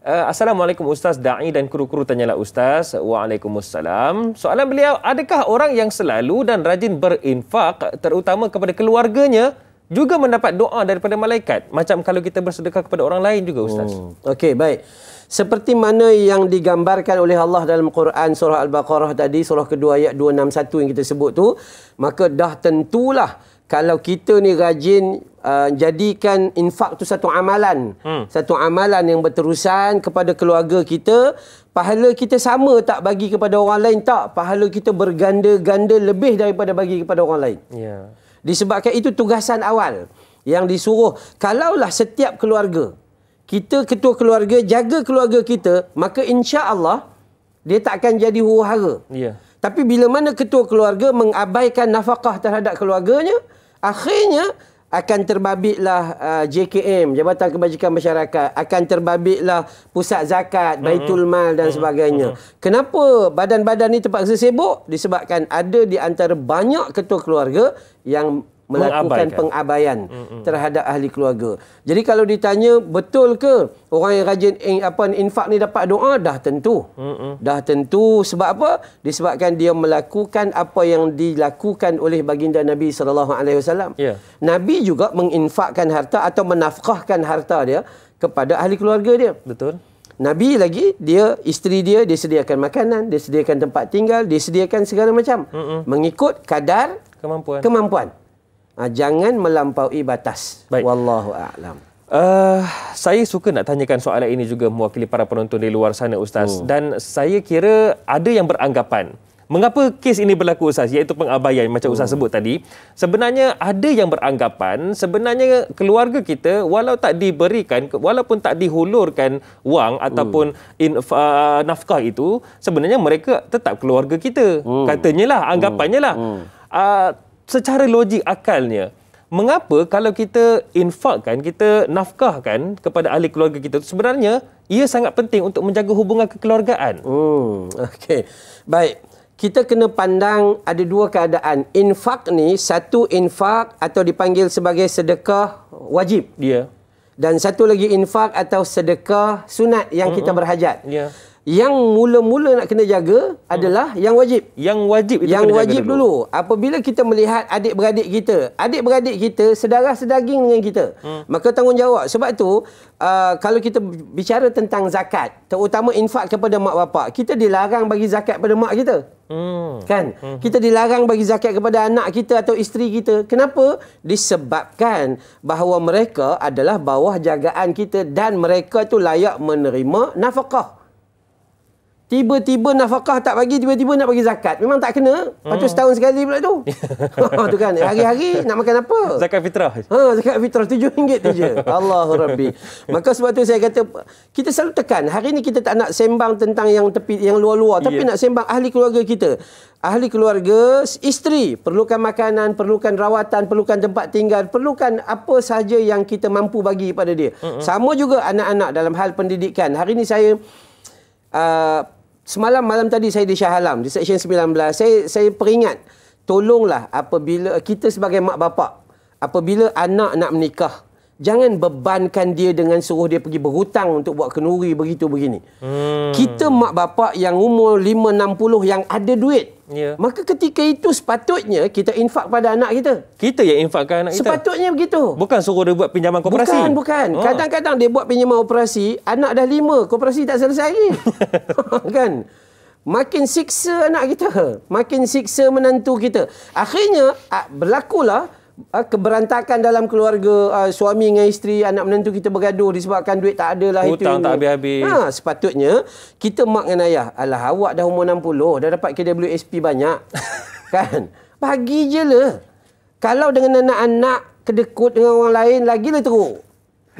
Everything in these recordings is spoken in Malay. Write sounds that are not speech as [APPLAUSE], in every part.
Eh, Assalamualaikum Ustaz Da'i dan kru-kru tanyalah Ustaz Waalaikumsalam Soalan beliau Adakah orang yang selalu dan rajin berinfak Terutama kepada keluarganya Juga mendapat doa daripada malaikat Macam kalau kita bersedekah kepada orang lain juga Ustaz hmm. Okey baik seperti mana yang digambarkan oleh Allah dalam Quran surah Al-Baqarah tadi surah kedua ayat 261 yang kita sebut tu maka dah tentulah kalau kita ni rajin uh, jadikan infak tu satu amalan. Hmm. Satu amalan yang berterusan kepada keluarga kita. Pahala kita sama tak bagi kepada orang lain? Tak. Pahala kita berganda-ganda lebih daripada bagi kepada orang lain. Yeah. Disebabkan itu tugasan awal yang disuruh. Kalaulah setiap keluarga, kita ketua keluarga, jaga keluarga kita, maka insya Allah dia tak akan jadi huru-hara. Yeah. Tapi bila mana ketua keluarga mengabaikan nafkah terhadap keluarganya, akhirnya akan terbabitlah uh, JKM Jabatan Kebajikan Masyarakat akan terbabitlah pusat zakat Baitul Mal dan sebagainya. Kenapa badan-badan ni terpaksa sibuk disebabkan ada di antara banyak ketua keluarga yang melakukan Mengabaikan. pengabaian mm -mm. terhadap ahli keluarga. Jadi kalau ditanya betul ke orang yang rajin in, apa infak ni dapat doa dah tentu. Mm -mm. Dah tentu sebab apa? Disebabkan dia melakukan apa yang dilakukan oleh baginda Nabi sallallahu alaihi wasallam. Ya. Nabi juga menginfakkan harta atau menafkahkan harta dia kepada ahli keluarga dia. Betul. Nabi lagi dia isteri dia dia sediakan makanan, dia sediakan tempat tinggal, dia sediakan segala macam mm -mm. mengikut kadar kemampuan. Kemampuan. Ha, jangan melampaui batas. Baik. Wallahu a'lam. Uh, saya suka nak tanyakan soalan ini juga mewakili para penonton di luar sana ustaz hmm. dan saya kira ada yang beranggapan mengapa kes ini berlaku ustaz iaitu pengabaian macam hmm. ustaz sebut tadi sebenarnya ada yang beranggapan sebenarnya keluarga kita walau tak diberikan walaupun tak dihulurkan wang hmm. ataupun hmm. in, uh, ah, nafkah itu sebenarnya mereka tetap keluarga kita hmm. katanya lah anggapannya lah hmm. uh, secara logik akalnya mengapa kalau kita infakkan kita nafkahkan kepada ahli keluarga kita sebenarnya ia sangat penting untuk menjaga hubungan kekeluargaan. Hmm. Okey. Baik. Kita kena pandang ada dua keadaan. Infak ni satu infak atau dipanggil sebagai sedekah wajib. Dia Yeah. Dan satu lagi infak atau sedekah sunat yang mm-hmm. kita berhajat. Yeah yang mula-mula nak kena jaga adalah hmm. yang wajib. Yang wajib itu yang kena wajib jaga dulu. dulu. Apabila kita melihat adik-beradik kita, adik-beradik kita sedarah sedaging dengan kita. Hmm. Maka tanggungjawab. Sebab itu, uh, kalau kita bicara tentang zakat, terutama infak kepada mak bapak, kita dilarang bagi zakat kepada mak kita. Hmm. Kan? Hmm. Kita dilarang bagi zakat kepada anak kita atau isteri kita. Kenapa? Disebabkan bahawa mereka adalah bawah jagaan kita dan mereka itu layak menerima nafkah tiba-tiba nafkah tak bagi tiba-tiba nak bagi zakat memang tak kena lepas tu hmm. setahun sekali pula tu [LAUGHS] ha, tu kan hari-hari nak makan apa zakat fitrah ha, zakat fitrah tujuh ringgit tu je [LAUGHS] Allahu Rabbi maka sebab tu saya kata kita selalu tekan hari ni kita tak nak sembang tentang yang tepi yang luar-luar yeah. tapi ya. nak sembang ahli keluarga kita ahli keluarga isteri perlukan makanan perlukan rawatan perlukan tempat tinggal perlukan apa sahaja yang kita mampu bagi pada dia mm-hmm. sama juga anak-anak dalam hal pendidikan hari ni saya uh, Semalam malam tadi saya di Shah Alam di section 19 saya saya peringat tolonglah apabila kita sebagai mak bapak apabila anak nak menikah jangan bebankan dia dengan suruh dia pergi berhutang untuk buat kenduri begitu begini. Hmm. Kita mak bapak yang umur 560 yang ada duit Yeah. Maka ketika itu sepatutnya kita infak pada anak kita. Kita yang infakkan anak sepatutnya kita. Sepatutnya begitu. Bukan suruh dia buat pinjaman koperasi. Bukan, bukan. Ah. Kadang-kadang oh. dia buat pinjaman operasi, anak dah lima, koperasi tak selesai lagi. [LAUGHS] [LAUGHS] kan? Makin siksa anak kita. Makin siksa menantu kita. Akhirnya, ah, berlakulah uh, keberantakan dalam keluarga uh, suami dengan isteri anak menantu kita bergaduh disebabkan duit tak ada lah itu hutang tak habis-habis ha, sepatutnya kita mak dengan ayah alah awak dah umur 60 dah dapat KWSP banyak [LAUGHS] kan bagi je lah kalau dengan anak-anak kedekut dengan orang lain lagi lah teruk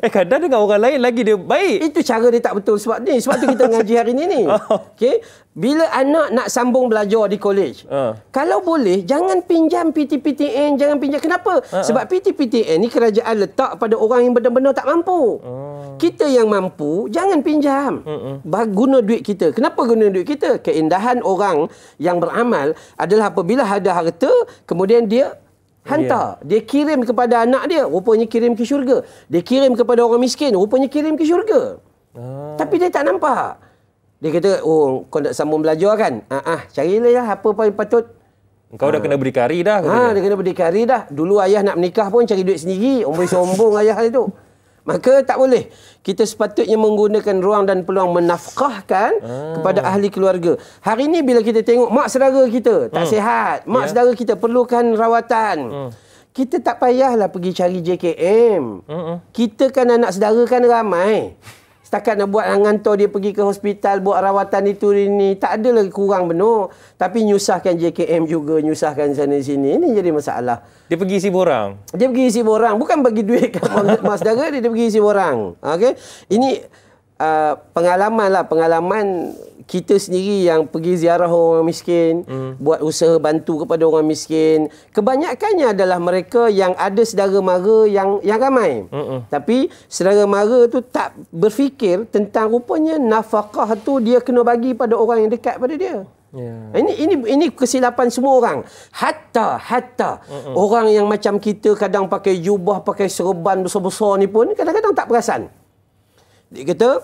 Eh kadang dengan orang lain lagi dia baik. Itu cara dia tak betul sebab ni. Sebab tu kita ngaji hari ni ni. [LAUGHS] Oh. Okey. Bila anak nak sambung belajar di kolej. Uh. Ah. Kalau boleh jangan pinjam PTPTN, jangan pinjam. Kenapa? Uh-uh. Sebab PTPTN ni kerajaan letak pada orang yang benar-benar tak mampu. Uh. Kita yang mampu jangan pinjam. Uh-uh. Guna duit kita. Kenapa guna duit kita? Keindahan orang yang beramal adalah apabila ada harta kemudian dia Hantar. Yeah. Dia kirim kepada anak dia, rupanya kirim ke syurga. Dia kirim kepada orang miskin, rupanya kirim ke syurga. Ah. Tapi dia tak nampak. Dia kata, oh kau nak sambung belajar kan? Ah, ah carilah lah apa paling patut. Kau ah. dah kena berdikari dah. Ha, ah, dia kena berdikari dah. Dulu ayah nak menikah pun cari duit sendiri. Orang boleh sombong [LAUGHS] ayah itu. Maka tak boleh. Kita sepatutnya menggunakan ruang dan peluang menafkahkan hmm. kepada ahli keluarga. Hari ini bila kita tengok mak saudara kita tak hmm. sihat. Mak yeah. saudara kita perlukan rawatan. Hmm. Kita tak payahlah pergi cari JKM. Hmm, hmm. Kita kan anak saudara kan ramai setakat nak buat ngantor dia pergi ke hospital buat rawatan itu ini tak ada lagi kurang benar tapi nyusahkan JKM juga nyusahkan sana sini ini jadi masalah dia pergi isi borang dia pergi isi borang bukan bagi duit kepada [LAUGHS] mas dara dia, dia pergi isi borang okey ini uh, pengalaman lah pengalaman kita sendiri yang pergi ziarah orang miskin, hmm. buat usaha bantu kepada orang miskin. Kebanyakannya adalah mereka yang ada saudara mara yang yang ramai. Hmm. Tapi saudara mara tu tak berfikir tentang rupanya nafkah tu dia kena bagi pada orang yang dekat pada dia. Yeah. Ini ini ini kesilapan semua orang. Hatta hatta Mm-mm. orang yang macam kita kadang pakai jubah, pakai serban besar-besar ni pun kadang-kadang tak perasan. Dia kata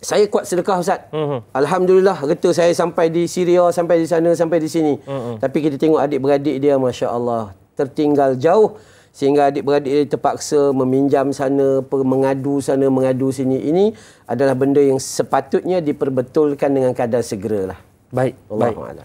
saya kuat sedekah Ustaz. Uh-huh. Alhamdulillah kereta saya sampai di Syria, sampai di sana, sampai di sini. Uh-huh. Tapi kita tengok adik-beradik dia Masya Allah tertinggal jauh. Sehingga adik-beradik dia terpaksa meminjam sana, mengadu sana, mengadu sini. Ini adalah benda yang sepatutnya diperbetulkan dengan kadar segeralah. Baik. Allah Baik.